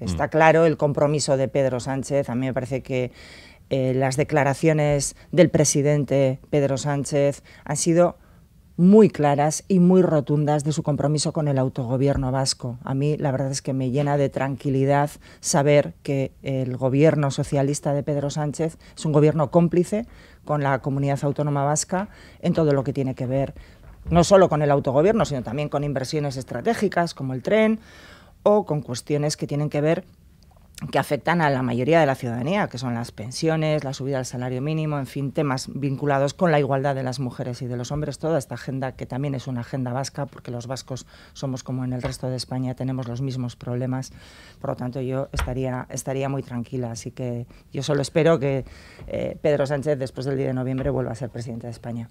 Está claro el compromiso de Pedro Sánchez. A mí me parece que eh, las declaraciones del presidente Pedro Sánchez han sido muy claras y muy rotundas de su compromiso con el autogobierno vasco. A mí la verdad es que me llena de tranquilidad saber que el gobierno socialista de Pedro Sánchez es un gobierno cómplice con la comunidad autónoma vasca en todo lo que tiene que ver no solo con el autogobierno, sino también con inversiones estratégicas como el tren o con cuestiones que tienen que ver que afectan a la mayoría de la ciudadanía, que son las pensiones, la subida del salario mínimo, en fin, temas vinculados con la igualdad de las mujeres y de los hombres, toda esta agenda que también es una agenda vasca, porque los vascos somos como en el resto de España, tenemos los mismos problemas, por lo tanto yo estaría, estaría muy tranquila, así que yo solo espero que eh, Pedro Sánchez después del día de noviembre vuelva a ser presidente de España.